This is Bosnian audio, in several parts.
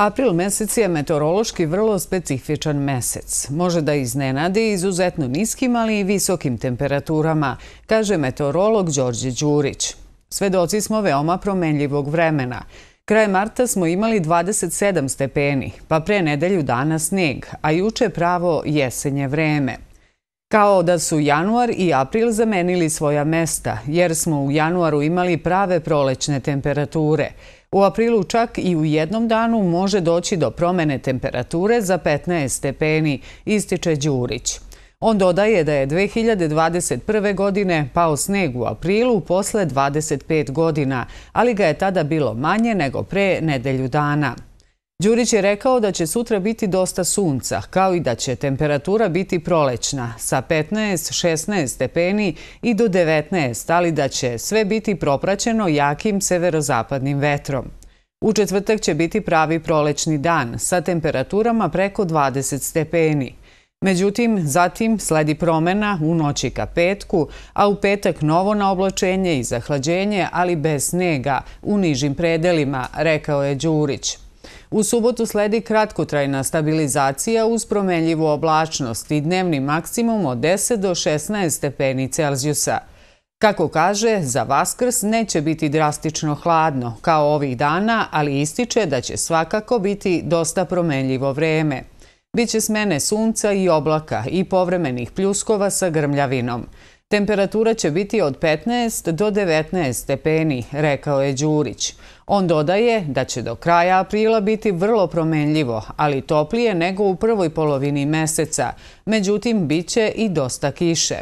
April mesec je meteorološki vrlo specifičan mesec. Može da iznenadi izuzetno niskim, ali i visokim temperaturama, kaže meteorolog Đorđe Đurić. Svedoci smo veoma promenljivog vremena. Kraj marta smo imali 27 stepeni, pa pre nedelju dana snijeg, a juče pravo jesenje vreme. Kao da su januar i april zamenili svoja mesta, jer smo u januaru imali prave prolećne temperature – U aprilu čak i u jednom danu može doći do promene temperature za 15 stepeni, ističe Đurić. On dodaje da je 2021. godine pao sneg u aprilu posle 25 godina, ali ga je tada bilo manje nego pre nedelju dana. Đurić je rekao da će sutra biti dosta sunca, kao i da će temperatura biti prolećna sa 15-16 stepeni i do 19, ali da će sve biti propraćeno jakim severozapadnim vetrom. U četvrtak će biti pravi prolećni dan sa temperaturama preko 20 stepeni. Međutim, zatim sledi promjena u noći ka petku, a u petak novo naoblačenje i zahlađenje, ali bez snega, u nižim predelima, rekao je Đurić. U subotu sledi kratkotrajna stabilizacija uz promenljivu oblačnost i dnevni maksimum od 10 do 16 stepeni Celzijusa. Kako kaže, za Vaskrs neće biti drastično hladno, kao ovih dana, ali ističe da će svakako biti dosta promenljivo vreme. Biće smene sunca i oblaka i povremenih pljuskova sa grmljavinom. Temperatura će biti od 15 do 19 stepeni, rekao je Đurić. On dodaje da će do kraja aprila biti vrlo promenljivo, ali toplije nego u prvoj polovini meseca, međutim bit će i dosta kiše.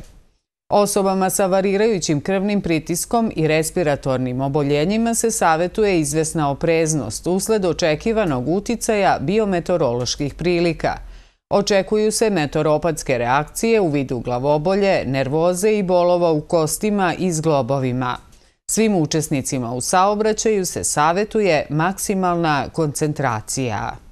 Osobama sa varirajućim krvnim pritiskom i respiratornim oboljenjima se savjetuje izvesna opreznost usled očekivanog uticaja biometeoroloških prilika – Očekuju se metoropatske reakcije u vidu glavobolje, nervoze i bolova u kostima i zglobovima. Svim učesnicima u saobraćaju se savetuje maksimalna koncentracija.